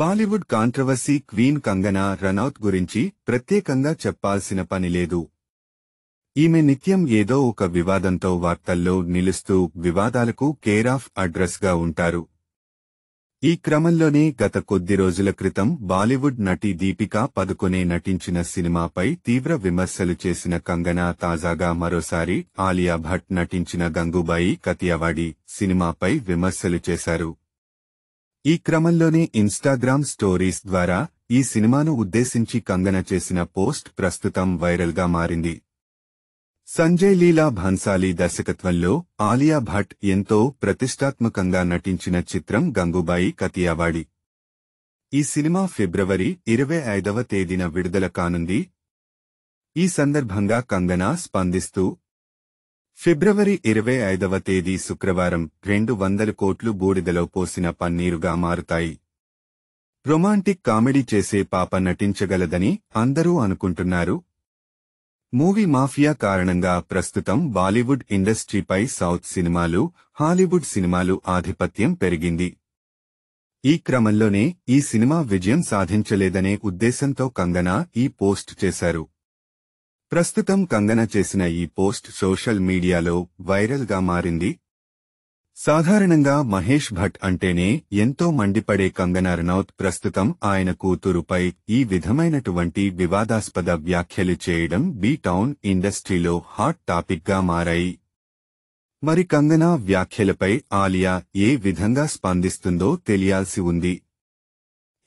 Bollywood controversy queen Kangana Ranaut గురించి ప్రత్యేకంగా చెప్పాల్సిన పని లేదు ఈమె నిత్యం ఏదో ఒక వివాదంతో వార్తల్లో నిలుస్తూ వివాదాలకు కేరాఫ్ అడ్రస్గా ఉంటారు ఈ క్రమంలోనే గత కొద్ది రోజుల క్రితం బాలీవుడ్ నటి దీపికా పదుకొనే నటించిన సినిమాపై తీవ్ర విమర్శలు చేసిన కంగనా తాజాగా మరోసారి ఆలియా భట్ నటించిన గంగూబాయి కతియావాడి సినిమాపై విమర్శలు చేశారు ఈ క్రమంలోనే ఇన్స్టాగ్రామ్ స్టోరీస్ ద్వారా ఈ సినిమాను ఉద్దేశించి కంగన చేసిన పోస్ట్ ప్రస్తుతం వైరల్గా మారింది సంజయ్ లీలా భన్సాలీ దర్శకత్వంలో ఆలియా భట్ ఎంతో ప్రతిష్టాత్మకంగా నటించిన చిత్రం గంగుబాయి కతియావాడి ఈ సినిమా ఫిబ్రవరి ఇరవై ఐదవ తేదీన విడుదల కానుంది ఈ సందర్భంగా కంగనా స్పందిస్తూ ఫిబ్రవరి ఇరవై ఐదవ తేదీ శుక్రవారం రెండు వందల కోట్లు బూడిదలో పోసిన పన్నీరుగా మారుతాయి రొమాంటిక్ కామెడీ చేసే పాప నటించగలదని అందరూ అనుకుంటున్నారు మూవీ మాఫియా కారణంగా ప్రస్తుతం బాలీవుడ్ ఇండస్ట్రీపై సౌత్ సినిమాలు హాలీవుడ్ సినిమాలు ఆధిపత్యం పెరిగింది ఈ క్రమంలోనే ఈ సినిమా విజయం సాధించలేదనే ఉద్దేశంతో కంగనా ఈ పోస్ట్ చేశారు ప్రస్తుతం కంగన చేసిన ఈ పోస్ట్ సోషల్ మీడియాలో వైరల్గా మారింది సాధారణంగా మహేష్ భట్ అంటేనే ఎంతో మండిపడే కంగనా రనౌత్ ప్రస్తుతం ఆయన కూతురుపై ఈ విధమైనటువంటి వివాదాస్పద వ్యాఖ్యలు చేయడం బీ టౌన్ ఇండస్ట్రీలో హాట్ టాపిక్గా మారాయి మరి కంగనా వ్యాఖ్యలపై ఆలియా ఏ విధంగా స్పందిస్తుందో తెలియాల్సి ఉంది